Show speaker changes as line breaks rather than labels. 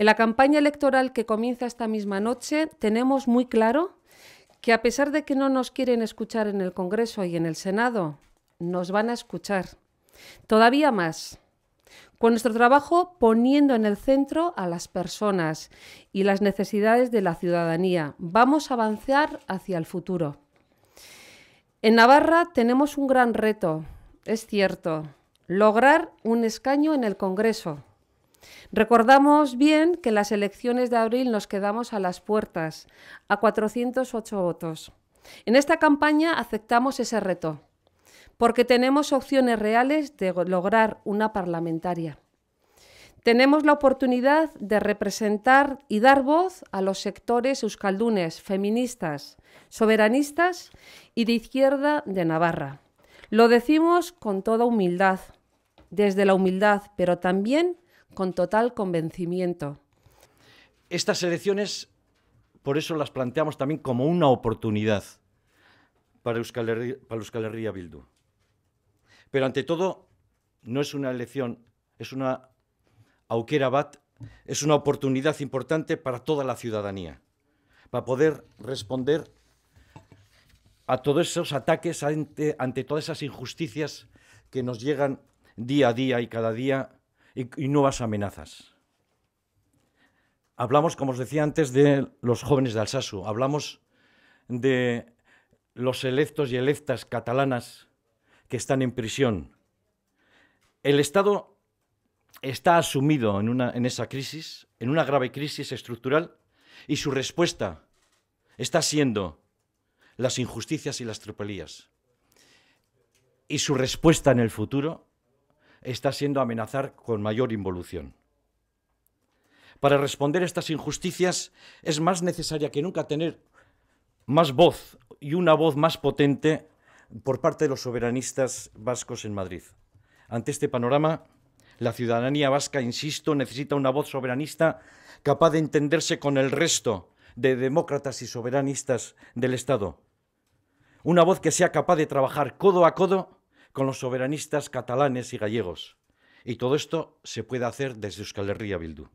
En la campaña electoral que comienza esta misma noche tenemos muy claro que a pesar de que no nos quieren escuchar en el Congreso y en el Senado, nos van a escuchar. Todavía más, con nuestro trabajo poniendo en el centro a las personas y las necesidades de la ciudadanía. Vamos a avanzar hacia el futuro. En Navarra tenemos un gran reto, es cierto, lograr un escaño en el Congreso. Recordamos bien que en las elecciones de abril nos quedamos a las puertas, a 408 votos. En esta campaña aceptamos ese reto, porque tenemos opciones reales de lograr una parlamentaria. Tenemos la oportunidad de representar y dar voz a los sectores euskaldunes, feministas, soberanistas y de izquierda de Navarra. Lo decimos con toda humildad, desde la humildad, pero también con total convencimiento.
Estas elecciones, por eso las planteamos también como una oportunidad para Euskal Herria, Bildu. Pero ante todo, no es una elección, es una aukera bat, es una oportunidad importante para toda la ciudadanía, para poder responder a todos esos ataques ante, ante todas esas injusticias que nos llegan día a día y cada día y, nuevas amenazas. Hablamos, como os decía antes, de los jóvenes de Alsasu, hablamos de los electos y electas catalanas que están en prisión. El Estado está asumido en, una, en esa crisis, en una grave crisis estructural, y su respuesta está siendo las injusticias y las tropelías. Y su respuesta en el futuro está siendo amenazar con mayor involución. Para responder a estas injusticias es más necesaria que nunca tener más voz y una voz más potente por parte de los soberanistas vascos en Madrid. Ante este panorama, la ciudadanía vasca, insisto, necesita una voz soberanista capaz de entenderse con el resto de demócratas y soberanistas del Estado. Una voz que sea capaz de trabajar codo a codo con los soberanistas catalanes y gallegos. Y todo esto se puede hacer desde Euskal Herria Bildu.